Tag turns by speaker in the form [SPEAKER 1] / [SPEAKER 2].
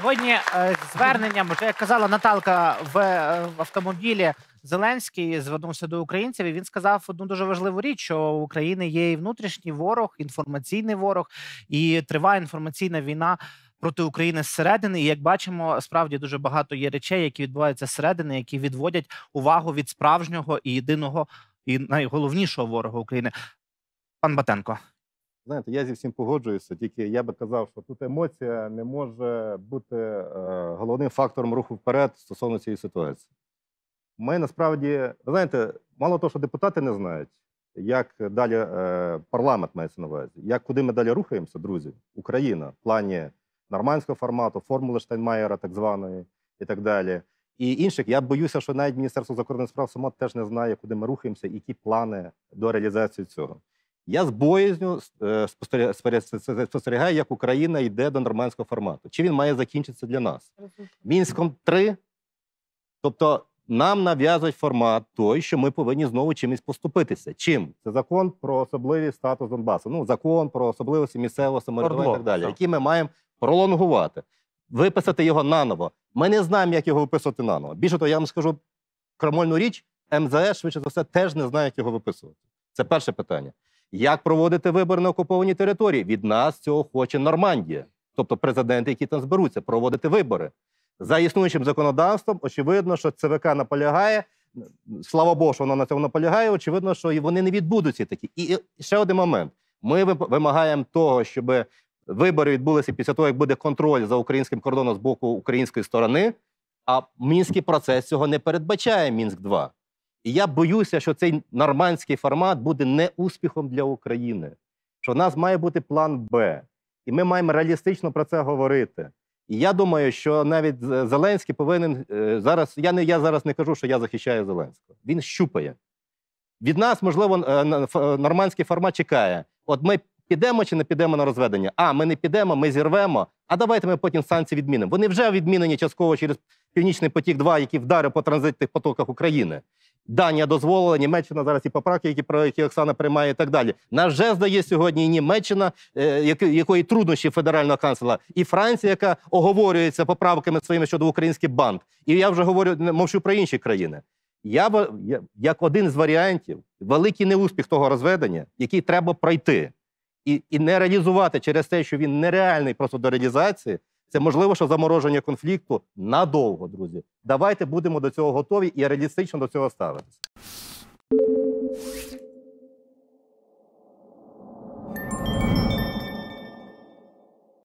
[SPEAKER 1] Сьогодні е, зверненням, як казала Наталка е, в, автомобілі, Зеленський звернувся до українців. і Він сказав одну дуже важливу річ: що в Україні є і внутрішній ворог, інформаційний ворог, і триває інформаційна війна. Проти України зсередини, і як бачимо, справді дуже багато є речей, які відбуваються зсередини, які відводять увагу від справжнього і єдиного і найголовнішого ворога України. Пан Батенко,
[SPEAKER 2] Знаєте, я зі всім погоджуюся, тільки я би казав, що тут емоція не може бути е, головним фактором руху вперед стосовно цієї ситуації. Ми насправді, ви знаєте, мало того, що депутати не знають, як далі е, парламент мається на увазі, як куди ми далі рухаємося, друзі, Україна в плані нормандського формату, формули Штайнмаєра, так званої, і так далі. І інших я боюся, що навіть Міністерство закордонних справ само теж не знає, куди ми рухаємося і які плани до реалізації цього. Я з боязню е, спостерігаю, як Україна йде до нормандського формату. Чи він має закінчитися для нас? Мінськом 3 Тобто нам нав'язують формат той, що ми повинні знову чимось поступитися. Чим? Це закон про особливий статус Донбасу, ну закон про особливості місцевого самоврядування і так далі, який ми маємо пролонгувати, виписати його наново. Ми не знаємо, як його виписувати наново. Більше того, я вам скажу крамольну річ, МЗС, швидше за все, теж не знає, як його виписувати. Це перше питання. Як проводити вибори на окупованій території? Від нас цього хоче Нормандія, тобто президенти, які там зберуться, проводити вибори. За існуючим законодавством, очевидно, що ЦВК наполягає. Слава Богу, що вона на цьому наполягає. Очевидно, що вони не відбудуться такі. І ще один момент: ми вимагаємо того, щоб вибори відбулися після того, як буде контроль за українським кордоном з боку української сторони. А мінський процес цього не передбачає мінськ 2 і я боюся, що цей нормандський формат буде не успіхом для України, що в нас має бути план Б. І ми маємо реалістично про це говорити. І я думаю, що навіть Зеленський повинен е, зараз. Я не я зараз не кажу, що я захищаю Зеленського. Він щупає. Від нас, можливо, е, е, нормандський формат чекає. От ми підемо чи не підемо на розведення? А ми не підемо, ми зірвемо. А давайте ми потім санкції відмінимо. Вони вже відмінені частково через Північний потік, 2 який вдарив по транзитних потоках України. Данія дозволила, Німеччина зараз і поправки, які про які Оксана приймає, і так далі. На вже здає сьогодні і Німеччина, е, якої труднощі федерального канцлера, і Франція, яка оговорюється поправками своїми щодо українських банд. І я вже говорю, мовчу про інші країни. Я як один з варіантів, великий неуспіх того розведення, який треба пройти, і і не реалізувати через те, що він нереальний просто до реалізації. Це можливо, що замороження конфлікту надовго, друзі. Давайте будемо до цього готові і реалістично до цього ставитися.